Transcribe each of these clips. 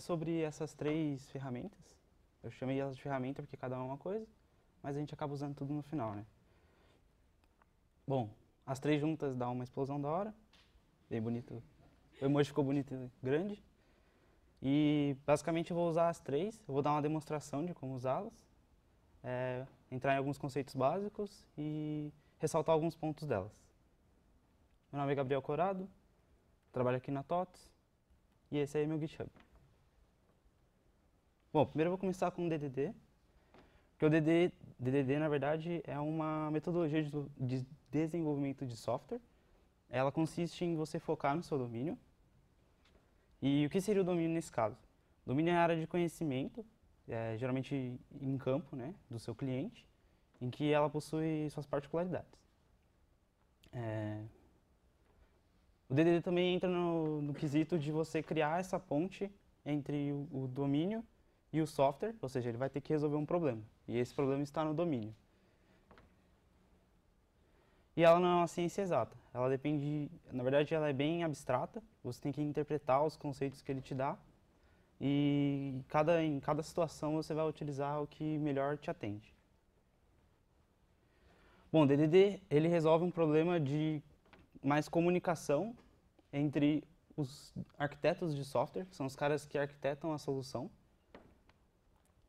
sobre essas três ferramentas. Eu chamei elas de ferramenta porque cada uma é uma coisa, mas a gente acaba usando tudo no final, né? Bom, as três juntas dá uma explosão da hora. Bem bonito. O emoji ficou bonito e grande. E basicamente eu vou usar as três. Eu vou dar uma demonstração de como usá-las. É, entrar em alguns conceitos básicos e ressaltar alguns pontos delas. Meu nome é Gabriel Corado. Trabalho aqui na TOTS. E esse aí é meu GitHub. Bom, primeiro eu vou começar com o DDD, que o DDD, DDD na verdade, é uma metodologia de, de desenvolvimento de software. Ela consiste em você focar no seu domínio. E o que seria o domínio nesse caso? Domínio é a área de conhecimento, é, geralmente em campo, né, do seu cliente, em que ela possui suas particularidades. É, o DDD também entra no, no, quesito de você criar essa ponte entre o, o domínio e o software, ou seja, ele vai ter que resolver um problema. E esse problema está no domínio. E ela não é uma ciência exata. Ela depende, na verdade, ela é bem abstrata. Você tem que interpretar os conceitos que ele te dá. E cada, em cada situação você vai utilizar o que melhor te atende. Bom, DDD ele resolve um problema de mais comunicação entre os arquitetos de software, que são os caras que arquitetam a solução,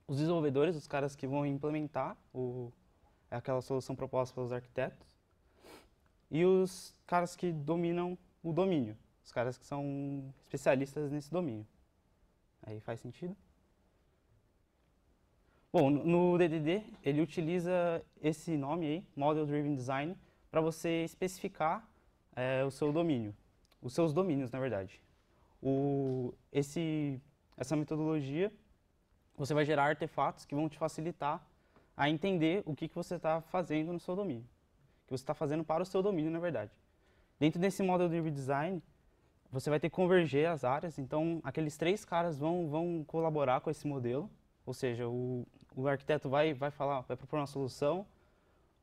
os desenvolvedores, os caras que vão implementar o, é aquela solução proposta pelos arquitetos, e os caras que dominam o domínio, os caras que são especialistas nesse domínio. Aí faz sentido? Bom, no DDD ele utiliza esse nome aí, Model Driven Design, para você especificar é, o seu domínio, os seus domínios, na verdade. O, esse, essa metodologia você vai gerar artefatos que vão te facilitar a entender o que, que você está fazendo no seu domínio. Que você está fazendo para o seu domínio, na verdade. Dentro desse modelo de design, você vai ter que converger as áreas, então aqueles três caras vão, vão colaborar com esse modelo, ou seja, o, o arquiteto vai, vai falar, vai propor uma solução,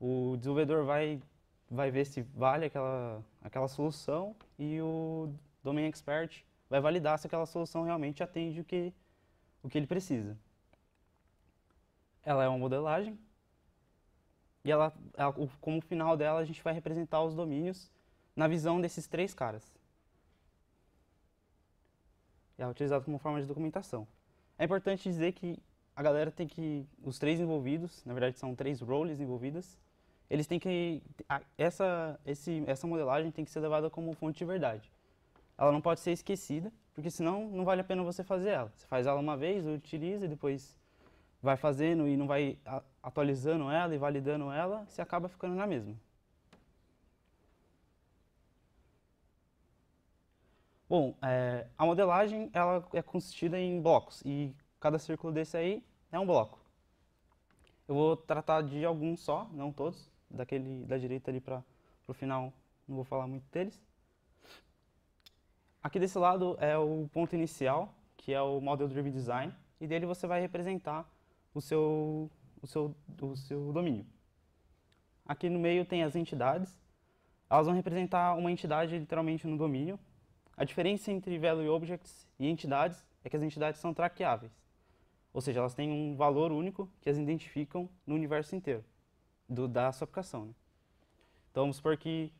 o desenvolvedor vai, vai ver se vale aquela, aquela solução e o domain expert vai validar se aquela solução realmente atende o que o que ele precisa. Ela é uma modelagem e ela, ela, como final dela a gente vai representar os domínios na visão desses três caras. É utilizado como forma de documentação. É importante dizer que a galera tem que, os três envolvidos, na verdade são três roles envolvidas, eles têm que, essa, esse, essa modelagem tem que ser levada como fonte de verdade. Ela não pode ser esquecida porque senão não vale a pena você fazer ela. Você faz ela uma vez, utiliza e depois vai fazendo e não vai atualizando ela e validando ela, você acaba ficando na mesma. Bom, é, a modelagem ela é consistida em blocos e cada círculo desse aí é um bloco. Eu vou tratar de alguns só, não todos, daquele da direita ali para o final, não vou falar muito deles. Aqui desse lado é o ponto inicial, que é o Model Driven Design, e dele você vai representar o seu, o seu, o seu domínio. Aqui no meio tem as entidades. Elas vão representar uma entidade literalmente no domínio. A diferença entre value objects e entidades é que as entidades são traqueáveis. Ou seja, elas têm um valor único que as identificam no universo inteiro do, da sua aplicação. Né? Então, vamos supor que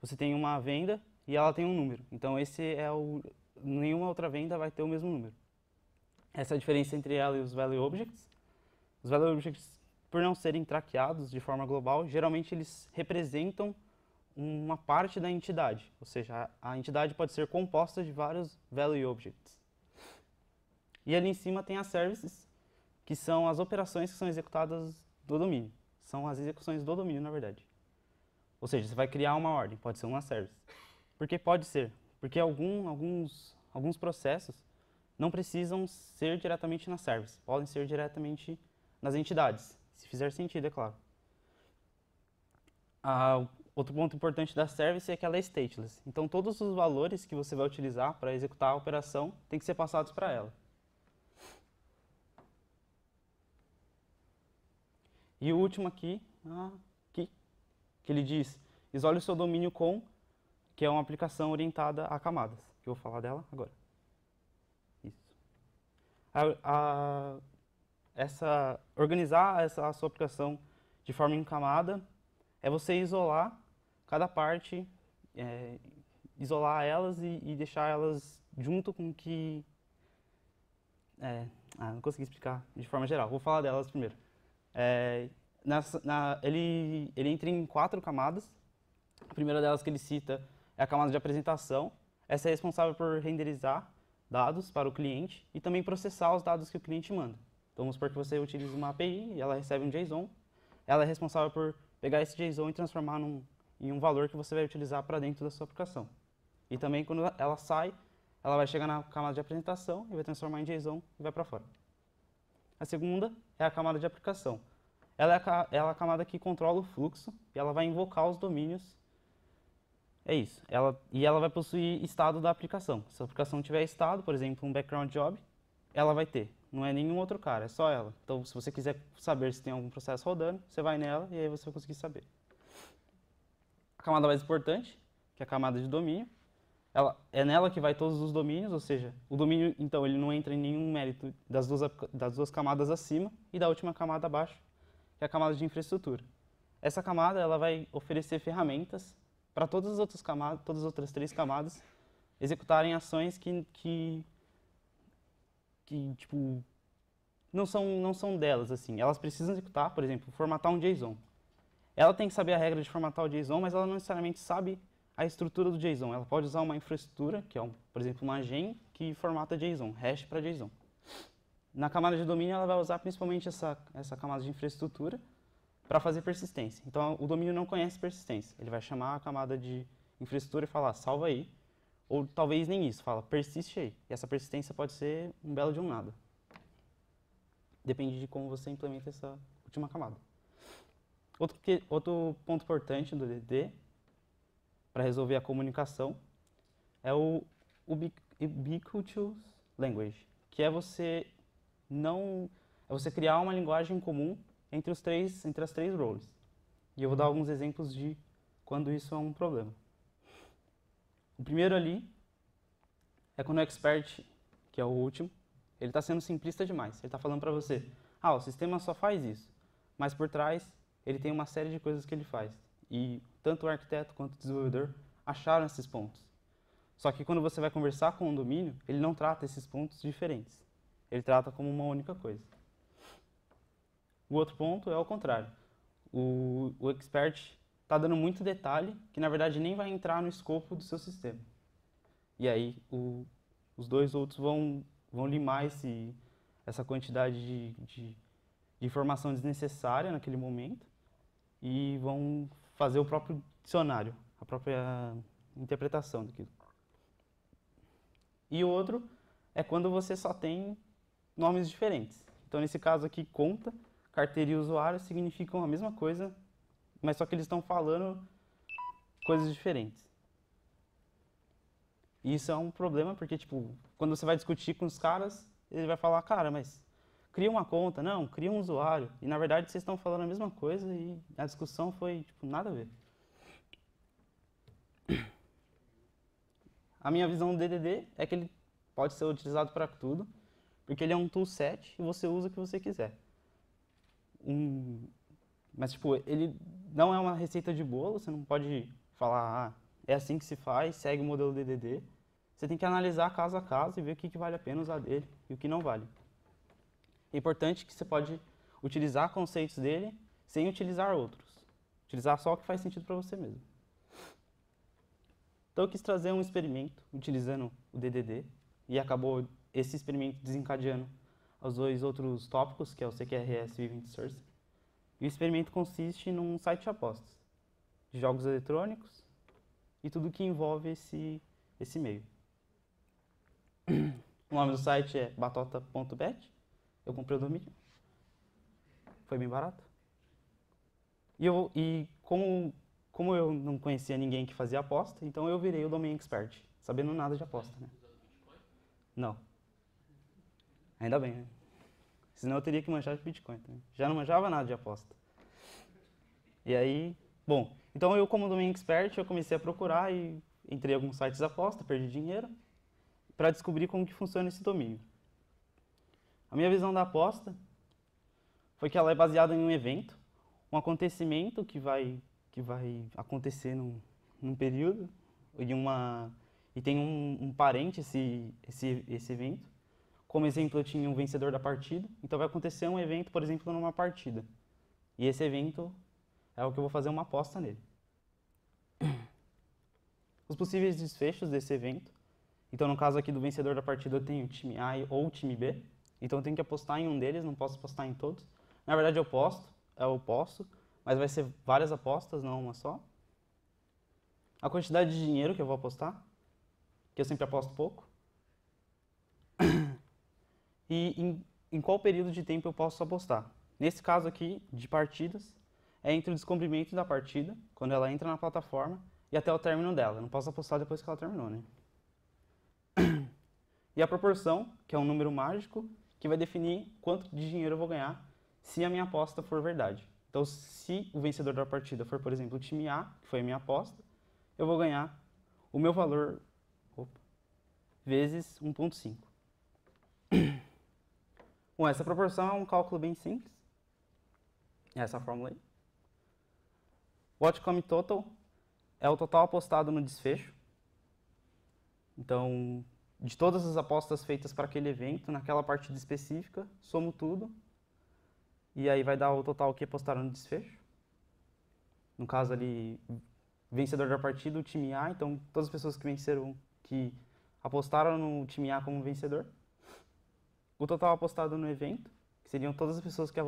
você tem uma venda e ela tem um número. Então esse é o nenhuma outra venda vai ter o mesmo número. Essa é a diferença entre ela e os value objects. Os value objects, por não serem traqueados de forma global, geralmente eles representam uma parte da entidade, ou seja, a entidade pode ser composta de vários value objects. E ali em cima tem as services, que são as operações que são executadas do domínio. São as execuções do domínio, na verdade. Ou seja, você vai criar uma ordem, pode ser uma service. Porque pode ser. Porque algum, alguns, alguns processos não precisam ser diretamente nas service, podem ser diretamente nas entidades, se fizer sentido, é claro. Ah, outro ponto importante da service é que ela é stateless. Então, todos os valores que você vai utilizar para executar a operação têm que ser passados para ela. E o último aqui, aqui, ah, que ele diz, isole o seu domínio com que é uma aplicação orientada a camadas, que eu vou falar dela agora. Isso. A, a, essa, organizar essa, a sua aplicação de forma em camada é você isolar cada parte, é, isolar elas e, e, deixar elas junto com que... É, ah, não consegui explicar de forma geral, vou falar delas primeiro. É, nessa, na, ele, ele entra em quatro camadas. A primeira delas que ele cita é a camada de apresentação. Essa é responsável por renderizar dados para o cliente e também processar os dados que o cliente manda. Então, vamos supor que você utiliza uma API e ela recebe um JSON. Ela é responsável por pegar esse JSON e transformar num, em um valor que você vai utilizar para dentro da sua aplicação. E também, quando ela sai, ela vai chegar na camada de apresentação e vai transformar em JSON e vai para fora. A segunda é a camada de aplicação. Ela é a, ela é a camada que controla o fluxo e ela vai invocar os domínios é isso. Ela, e ela vai possuir estado da aplicação. Se a aplicação tiver estado, por exemplo, um background job, ela vai ter. Não é nenhum outro cara, é só ela. Então, se você quiser saber se tem algum processo rodando, você vai nela e aí você vai conseguir saber. A camada mais importante, que é a camada de domínio, ela, é nela que vai todos os domínios, ou seja, o domínio, então, ele não entra em nenhum mérito das duas, das duas camadas acima e da última camada abaixo, que é a camada de infraestrutura. Essa camada, ela vai oferecer ferramentas para todas as outras camadas, todas as outras três camadas executarem ações que, que, que tipo, não são, não são delas, assim. Elas precisam executar, por exemplo, formatar um JSON. Ela tem que saber a regra de formatar o JSON, mas ela não necessariamente sabe a estrutura do JSON. Ela pode usar uma infraestrutura, que é, um, por exemplo, uma gen que formata JSON, hash para JSON. Na camada de domínio, ela vai usar principalmente essa, essa camada de infraestrutura, para fazer persistência. Então o domínio não conhece persistência. Ele vai chamar a camada de infraestrutura e falar salva aí, ou talvez nem isso, fala persiste aí. E essa persistência pode ser um belo de um nada. Depende de como você implementa essa última camada. Outro, que, outro ponto importante do DD para resolver a comunicação é o ubiquitous language, que é você não é você criar uma linguagem comum entre, os três, entre as três roles. E eu vou dar alguns exemplos de quando isso é um problema. O primeiro ali é quando o expert, que é o último, ele está sendo simplista demais. Ele está falando para você, ah, o sistema só faz isso, mas por trás ele tem uma série de coisas que ele faz. E tanto o arquiteto quanto o desenvolvedor acharam esses pontos. Só que quando você vai conversar com o domínio, ele não trata esses pontos diferentes. Ele trata como uma única coisa. O outro ponto é o contrário. O, o expert está dando muito detalhe que, na verdade, nem vai entrar no escopo do seu sistema. E aí, o, os dois outros vão, vão limar esse, essa quantidade de, de, de informação desnecessária naquele momento e vão fazer o próprio dicionário, a própria interpretação daquilo. E o outro é quando você só tem nomes diferentes. Então, nesse caso aqui, conta carteira e usuário significam a mesma coisa, mas só que eles estão falando coisas diferentes. E isso é um problema, porque, tipo, quando você vai discutir com os caras, ele vai falar, cara, mas cria uma conta, não, cria um usuário. E, na verdade, vocês estão falando a mesma coisa e a discussão foi, tipo, nada a ver. A minha visão do DDD é que ele pode ser utilizado para tudo, porque ele é um toolset e você usa o que você quiser um. Mas, tipo, ele não é uma receita de bolo, você não pode falar, ah, é assim que se faz, segue o modelo DDD. Você tem que analisar caso a caso e ver o que, que vale a pena usar dele e o que não vale. É importante que você pode utilizar conceitos dele sem utilizar outros. Utilizar só o que faz sentido para você mesmo. Então eu quis trazer um experimento utilizando o DDD e acabou esse experimento desencadeando aos dois outros tópicos, que é o CQRS e o Event Source. E o experimento consiste num site de apostas, de jogos eletrônicos e tudo que envolve esse, esse meio. O nome do site é batota.bet. Eu comprei o domínio. Foi bem barato. E, eu, e como, como eu não conhecia ninguém que fazia aposta, então eu virei o domínio expert, sabendo nada de aposta. Né? Não. Ainda bem, né? Senão eu teria que manjar de Bitcoin. Tá? Já não manjava nada de aposta. E aí, bom, então eu como domingo expert, eu comecei a procurar e entrei em alguns sites de aposta, perdi dinheiro, para descobrir como que funciona esse domínio. A minha visão da aposta foi que ela é baseada em um evento, um acontecimento que vai, que vai acontecer num, num período, e, uma, e tem um, um parente esse, esse, esse evento, como exemplo, eu tinha um vencedor da partida. Então vai acontecer um evento, por exemplo, numa partida. E esse evento é o que eu vou fazer uma aposta nele. Os possíveis desfechos desse evento. Então, no caso aqui do vencedor da partida, eu tenho time A ou time B. Então, eu tenho que apostar em um deles, não posso apostar em todos. Na verdade, eu posto, eu é posso, mas vai ser várias apostas, não uma só. A quantidade de dinheiro que eu vou apostar, que eu sempre aposto pouco e em, em qual período de tempo eu posso apostar. Nesse caso aqui, de partidas, é entre o descobrimento da partida, quando ela entra na plataforma, e até o término dela. Eu não posso apostar depois que ela terminou, né? E a proporção, que é um número mágico, que vai definir quanto de dinheiro eu vou ganhar se a minha aposta for verdade. Então, se o vencedor da partida for, por exemplo, o time A, que foi a minha aposta, eu vou ganhar o meu valor opa, vezes 1.5. Bom, essa proporção é um cálculo bem simples. É essa fórmula aí. O outcome total é o total apostado no desfecho. Então, de todas as apostas feitas para aquele evento, naquela partida específica, somo tudo. E aí vai dar o total que apostaram no desfecho. No caso ali, vencedor da partida, o time A. Então, todas as pessoas que venceram, que apostaram no time A como vencedor, o total apostado no evento, que seriam todas as pessoas que,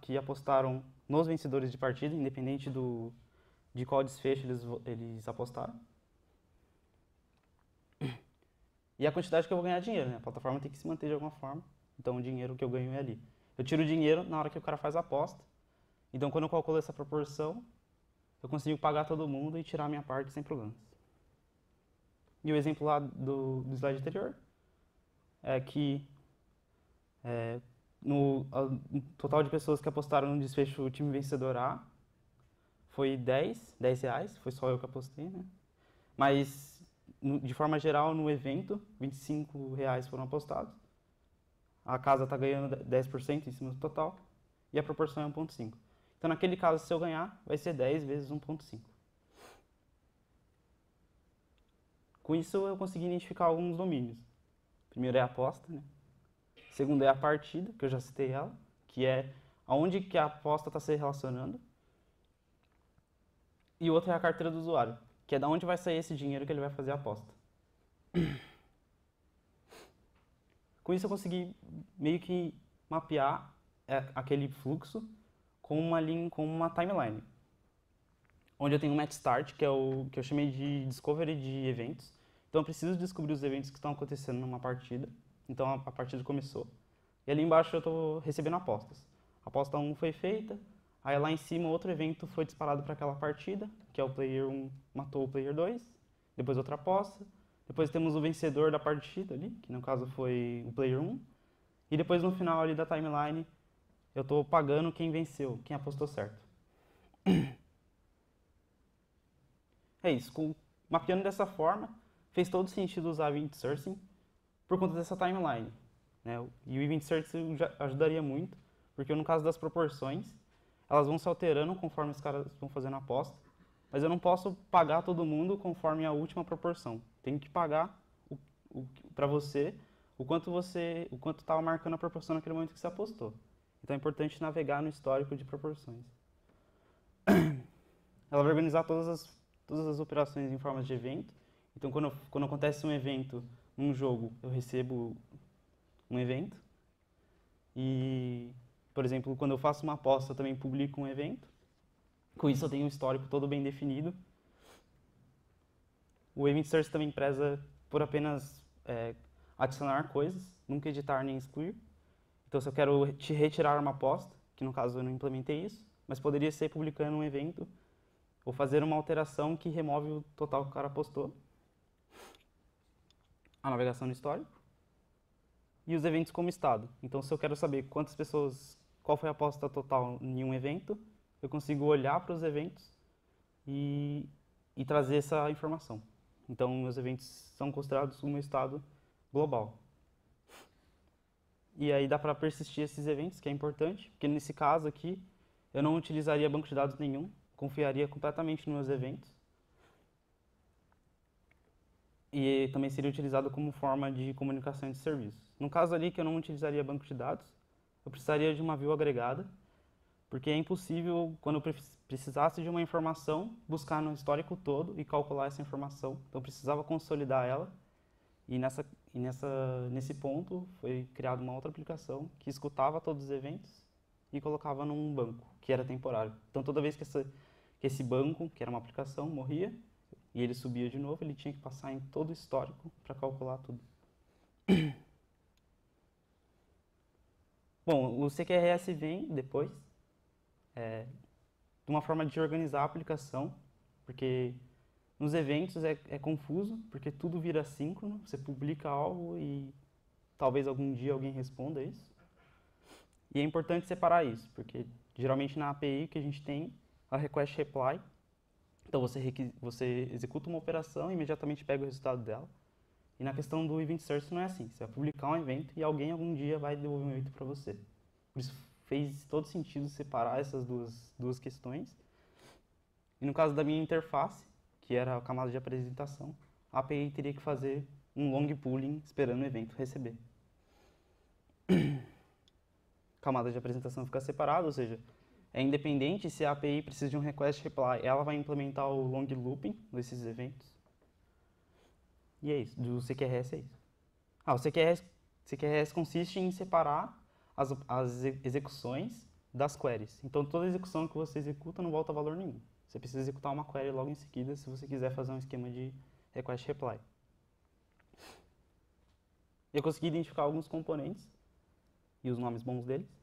que apostaram nos vencedores de partida, independente do, de qual desfecho eles, eles apostaram. E a quantidade que eu vou ganhar é dinheiro, né? A plataforma tem que se manter de alguma forma. Então o dinheiro que eu ganho é ali. Eu tiro o dinheiro na hora que o cara faz a aposta. Então quando eu calculo essa proporção, eu consigo pagar todo mundo e tirar a minha parte sem problemas. E o exemplo lá do, do slide anterior é que é, no, no, total de pessoas que apostaram no desfecho o time vencedor A foi 10, 10 reais, foi só eu que apostei, né? Mas, no, de forma geral, no evento, 25 reais foram apostados. A casa está ganhando 10% em cima do total e a proporção é 1.5. Então, naquele caso, se eu ganhar, vai ser 10 vezes 1.5. Com isso, eu consegui identificar alguns domínios. primeiro é a aposta, né? Segunda é a partida, que eu já citei ela, que é aonde que a aposta está se relacionando. E outra é a carteira do usuário, que é da onde vai sair esse dinheiro que ele vai fazer a aposta. Com isso eu consegui meio que mapear é, aquele fluxo com uma linha, com uma timeline, onde eu tenho um match start, que é o que eu chamei de discovery de eventos. Então eu preciso descobrir os eventos que estão acontecendo numa partida então a, partida começou. E ali embaixo eu estou recebendo apostas. A aposta 1 foi feita, aí lá em cima outro evento foi disparado para aquela partida, que é o player 1 matou o player 2, depois outra aposta, depois temos o vencedor da partida ali, que no caso foi o player 1, e depois no final ali da timeline eu estou pagando quem venceu, quem apostou certo. É isso, com, mapeando dessa forma, fez todo sentido usar Wind Sourcing, por conta dessa timeline. Né? E o Event Search ajudaria muito, porque no caso das proporções, elas vão se alterando conforme os caras vão fazendo a aposta, mas eu não posso pagar todo mundo conforme a última proporção. Tenho que pagar para você o quanto você, o quanto estava marcando a proporção naquele momento que você apostou. Então é importante navegar no histórico de proporções. Ela vai organizar todas as, todas as operações em forma de evento. Então, quando, quando acontece um evento num jogo eu recebo um evento e, por exemplo, quando eu faço uma aposta eu também publico um evento. Com isso eu tenho um histórico todo bem definido. O Event Source também preza por apenas é, adicionar coisas, nunca editar nem excluir. Então, se eu quero te retirar uma aposta, que no caso eu não implementei isso, mas poderia ser publicando um evento ou fazer uma alteração que remove o total que o cara postou a navegação no histórico e os eventos como estado. Então, se eu quero saber quantas pessoas, qual foi a aposta total em um evento, eu consigo olhar para os eventos e, e trazer essa informação. Então, meus eventos são considerados um estado global. E aí dá para persistir esses eventos, que é importante, porque nesse caso aqui eu não utilizaria banco de dados nenhum, confiaria completamente nos meus eventos e também seria utilizado como forma de comunicação de serviços. No caso ali que eu não utilizaria banco de dados, eu precisaria de uma view agregada, porque é impossível, quando eu precisasse de uma informação, buscar no histórico todo e calcular essa informação. Então, eu precisava consolidar ela. E, nessa, e nessa, nesse ponto, foi criada uma outra aplicação que escutava todos os eventos e colocava num banco, que era temporário. Então, toda vez que, essa, que esse banco, que era uma aplicação, morria, e ele subia de novo, ele tinha que passar em todo o histórico para calcular tudo. Bom, o CQRS vem depois, é, de uma forma de organizar a aplicação, porque nos eventos é, é confuso, porque tudo vira síncrono, você publica algo e talvez algum dia alguém responda isso. E é importante separar isso, porque geralmente na API que a gente tem a request reply, então você, você executa uma operação e imediatamente pega o resultado dela. E na questão do event search não é assim. Você vai publicar um evento e alguém algum dia vai devolver um evento para você. Por isso fez todo sentido separar essas duas, duas questões. E no caso da minha interface, que era a camada de apresentação, a API teria que fazer um long pooling esperando o evento receber. camada de apresentação fica separada, ou seja, é independente se a API precisa de um request reply, ela vai implementar o long looping nesses eventos. E é isso, do CQRS é isso. Ah, o CQRS, CQRS consiste em separar as, as execuções das queries. Então, toda execução que você executa não volta valor nenhum. Você precisa executar uma query logo em seguida se você quiser fazer um esquema de request reply. Eu consegui identificar alguns componentes e os nomes bons deles.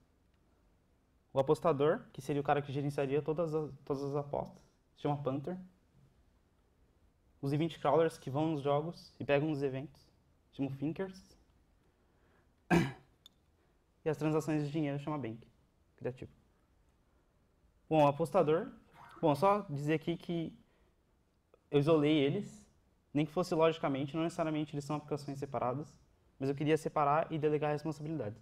O apostador, que seria o cara que gerenciaria todas as, todas as apostas, se chama Panther. Os event crawlers que vão nos jogos e pegam os eventos, se chamam Thinkers. E as transações de dinheiro chama Bank, criativo. Bom, o apostador. Bom, só dizer aqui que eu isolei eles, nem que fosse logicamente, não necessariamente eles são aplicações separadas, mas eu queria separar e delegar responsabilidades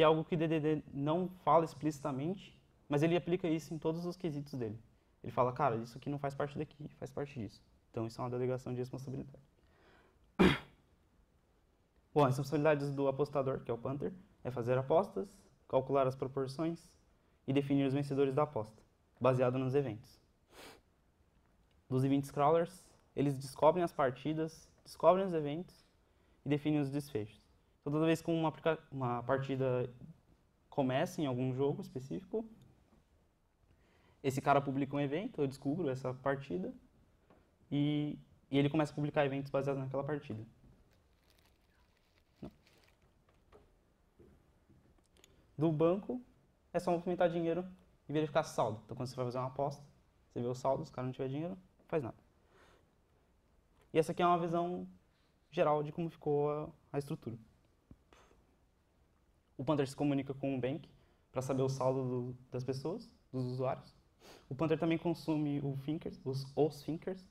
que é algo que DDD não fala explicitamente, mas ele aplica isso em todos os quesitos dele. Ele fala, cara, isso aqui não faz parte daqui, faz parte disso. Então isso é uma delegação de responsabilidade. Bom, as responsabilidades do apostador, que é o punter, é fazer apostas, calcular as proporções e definir os vencedores da aposta, baseado nos eventos. Dos eventos crawlers, eles descobrem as partidas, descobrem os eventos e definem os desfechos. Então, toda vez que uma, uma partida começa em algum jogo específico, esse cara publica um evento, eu descubro essa partida e, e ele começa a publicar eventos baseados naquela partida. Não. Do banco, é só movimentar dinheiro e verificar saldo. Então, quando você vai fazer uma aposta, você vê o saldo, se o cara não tiver dinheiro, não faz nada. E essa aqui é uma visão geral de como ficou a, a estrutura. O Panther se comunica com o Bank para saber o saldo do, das pessoas, dos usuários. O Panther também consome o thinkers, os, os thinkers,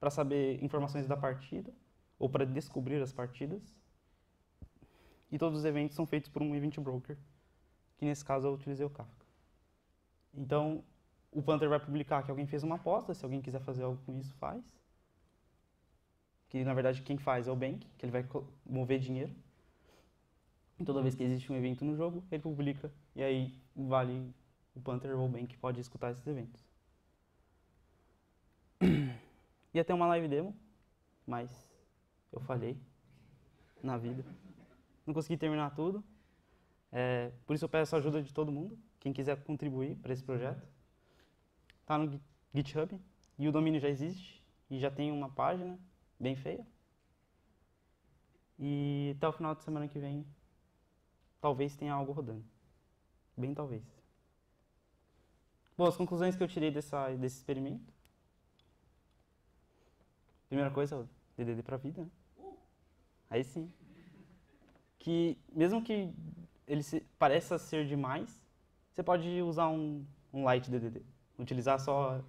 para saber informações da partida ou para descobrir as partidas. E todos os eventos são feitos por um Event Broker, que nesse caso eu utilizei o Kafka. Então, o Panther vai publicar que alguém fez uma aposta, se alguém quiser fazer algo com isso, faz. Que na verdade quem faz é o Bank, que ele vai mover dinheiro e toda vez que existe um evento no jogo, ele publica. E aí vale o Panther ou o Bank pode escutar esses eventos. Ia ter uma live demo, mas eu falhei na vida. Não consegui terminar tudo. É, por isso eu peço a ajuda de todo mundo, quem quiser contribuir para esse projeto. Está no GitHub e o domínio já existe e já tem uma página bem feia. E até o final de semana que vem Talvez tenha algo rodando. Bem talvez. Bom, as conclusões que eu tirei dessa, desse experimento. Primeira coisa, DDD a vida. Né? Aí sim. Que mesmo que ele se, pareça ser demais, você pode usar um, um light DDD. Utilizar só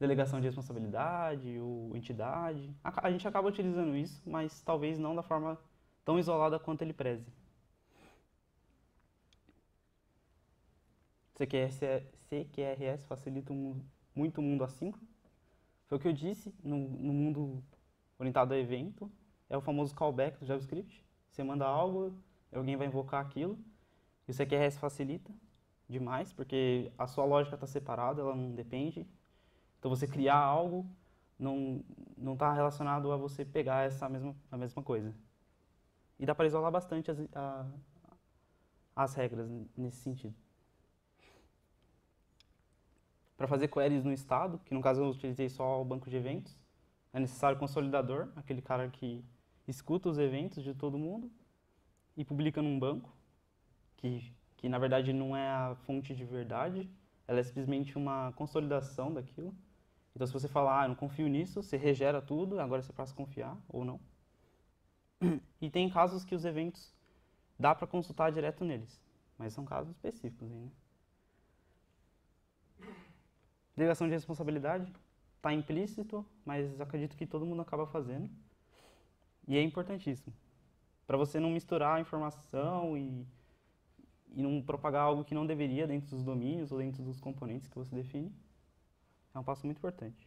delegação de responsabilidade ou entidade. A, a gente acaba utilizando isso, mas talvez não da forma tão isolada quanto ele preze. CQRS, CQRS facilita um, muito o mundo assíncrono. Foi o que eu disse no, no mundo orientado a evento, é o famoso callback do JavaScript. Você manda algo, alguém vai invocar aquilo. E o CQRS facilita demais, porque a sua lógica está separada, ela não depende. Então você criar algo não não está relacionado a você pegar essa mesma a mesma coisa. E dá para isolar bastante as, a, as regras nesse sentido para fazer queries no estado, que no caso eu utilizei só o banco de eventos. É necessário consolidador, aquele cara que escuta os eventos de todo mundo e publica num banco, que, que na verdade não é a fonte de verdade, ela é simplesmente uma consolidação daquilo. Então, se você falar, ah, eu não confio nisso, você regera tudo, agora você passa a confiar ou não. E tem casos que os eventos dá para consultar direto neles, mas são casos específicos, hein, né? Delegação de responsabilidade está implícito, mas acredito que todo mundo acaba fazendo. E é importantíssimo. Para você não misturar a informação e, e não propagar algo que não deveria dentro dos domínios ou dentro dos componentes que você define, é um passo muito importante.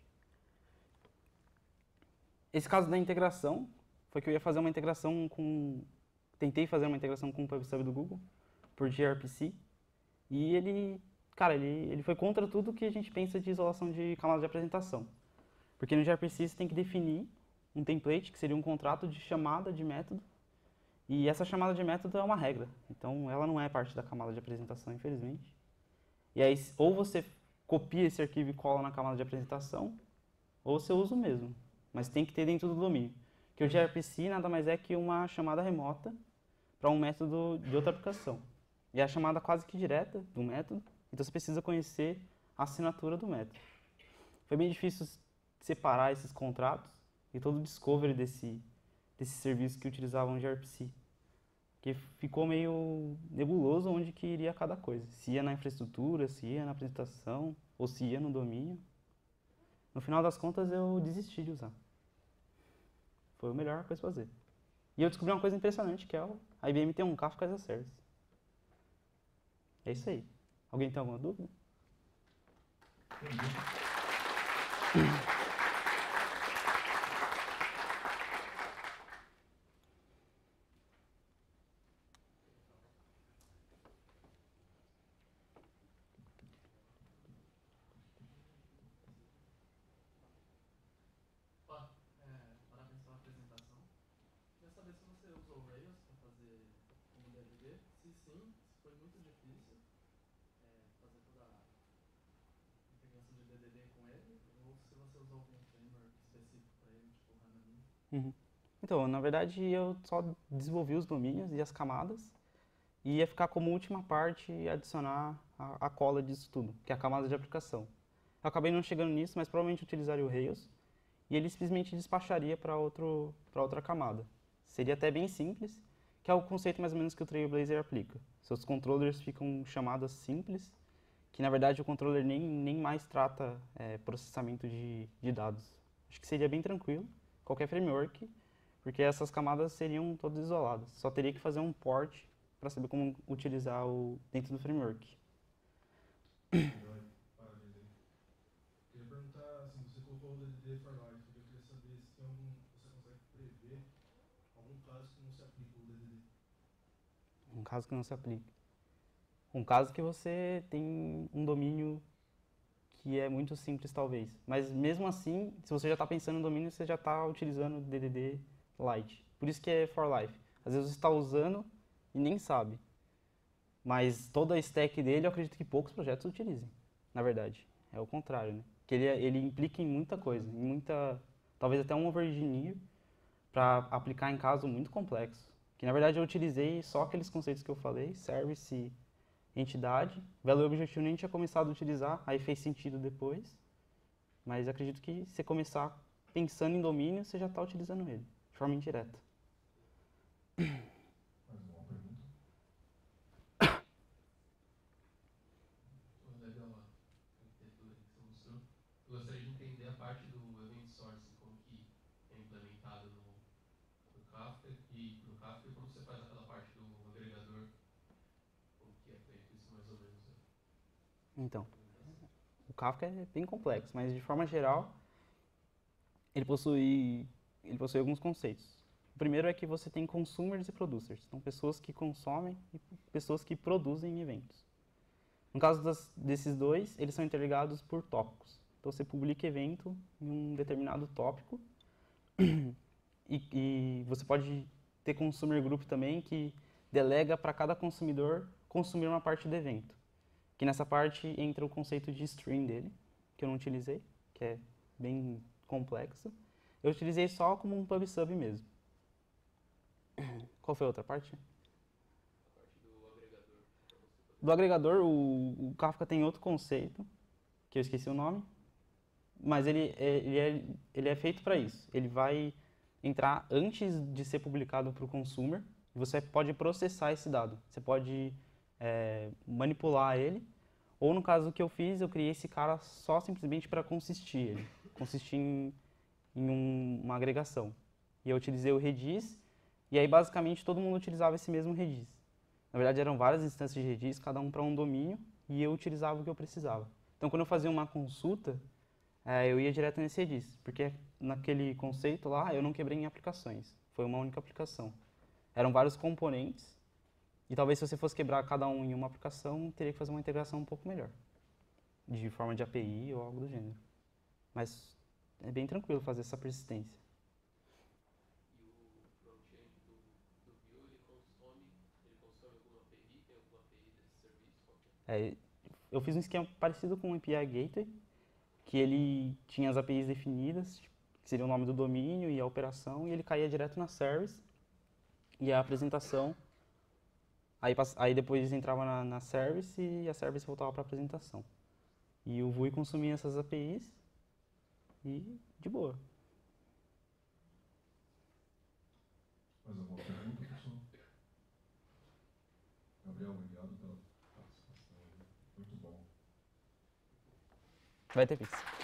Esse caso da integração foi que eu ia fazer uma integração com. Tentei fazer uma integração com o PubSub do Google, por gRPC, e ele cara, ele, ele foi contra tudo que a gente pensa de isolação de camada de apresentação. Porque no gRPC você tem que definir um template, que seria um contrato de chamada de método, e essa chamada de método é uma regra. Então ela não é parte da camada de apresentação, infelizmente. E aí, ou você copia esse arquivo e cola na camada de apresentação, ou você usa o mesmo. Mas tem que ter dentro do domínio. Que o gRPC nada mais é que uma chamada remota para um método de outra aplicação. E é a chamada quase que direta do método então você precisa conhecer a assinatura do método. Foi bem difícil separar esses contratos e todo o discovery desse, desse serviço que utilizavam de RPC. Porque ficou meio nebuloso onde que iria cada coisa. Se ia na infraestrutura, se ia na apresentação, ou se ia no domínio. No final das contas, eu desisti de usar. Foi a melhor coisa a fazer. E eu descobri uma coisa impressionante, que é o a IBM tem um Kafka as a Service. É isso aí. Alguém tem alguma dúvida? Uhum. Então, na verdade, eu só desenvolvi os domínios e as camadas e ia ficar como última parte adicionar a, a cola disso tudo, que é a camada de aplicação. Eu acabei não chegando nisso, mas provavelmente utilizaria o Rails e ele simplesmente despacharia para outra camada. Seria até bem simples, que é o conceito mais ou menos que o Trailblazer aplica. Seus controllers ficam chamadas simples que na verdade o controller nem, nem mais trata é, processamento de, de dados. Acho que seria bem tranquilo, qualquer framework, porque essas camadas seriam todas isoladas. Só teria que fazer um port para saber como utilizar o dentro do framework. Queria perguntar, você colocou o DDD eu queria saber se você consegue prever algum caso que não se o DDD. Um caso que não se aplique um caso que você tem um domínio que é muito simples, talvez. Mas mesmo assim, se você já está pensando em domínio, você já está utilizando DDD Lite. Por isso que é for life. Às vezes você está usando e nem sabe. Mas toda a stack dele, eu acredito que poucos projetos utilizem, na verdade. É o contrário, né? Que ele, é, ele implica em muita coisa, em muita... Talvez até um overgininho para aplicar em caso muito complexo. Que, na verdade, eu utilizei só aqueles conceitos que eu falei, service entidade. Valor objetivo nem tinha começado a utilizar, aí fez sentido depois. Mas acredito que você começar pensando em domínio, você já está utilizando ele, de forma indireta. É parte do event source, como é implementado no, Kafka e para o Kafka como você faz aquela parte Então, o Kafka é bem complexo, mas de forma geral, ele possui, ele possui alguns conceitos. O primeiro é que você tem consumers e producers, então pessoas que consomem e pessoas que produzem eventos. No caso das, desses dois, eles são interligados por tópicos. Então você publica evento em um determinado tópico e, e você pode ter consumer group também que delega para cada consumidor consumir uma parte do evento. Que nessa parte entra o conceito de stream dele, que eu não utilizei, que é bem complexo. Eu utilizei só como um pub-sub mesmo. Qual foi a outra parte? A parte do agregador. Do agregador, o, o, Kafka tem outro conceito, que eu esqueci o nome, mas ele, é, ele, é, ele é feito para isso. Ele vai entrar antes de ser publicado para o consumer, você pode processar esse dado. Você pode é, manipular ele. Ou no caso que eu fiz, eu criei esse cara só simplesmente para consistir ele, consistir em, em um, uma agregação. E eu utilizei o Redis, e aí basicamente todo mundo utilizava esse mesmo Redis. Na verdade eram várias instâncias de Redis, cada um para um domínio, e eu utilizava o que eu precisava. Então quando eu fazia uma consulta, é, eu ia direto nesse Redis, porque naquele conceito lá eu não quebrei em aplicações, foi uma única aplicação. Eram vários componentes, e talvez se você fosse quebrar cada um em uma aplicação, teria que fazer uma integração um pouco melhor, de forma de API ou algo do gênero. Mas é bem tranquilo fazer essa persistência. É, eu fiz um esquema parecido com o API Gateway, que ele tinha as APIs definidas, que seria o nome do domínio e a operação, e ele caía direto na service. E a apresentação Aí, aí depois entrava na, na service e a service voltava para apresentação. E o Vui consumia essas APIs e de boa. Mais alguma pergunta, pessoal? Gabriel, obrigado pela participação. Muito bom. Vai ter pizza.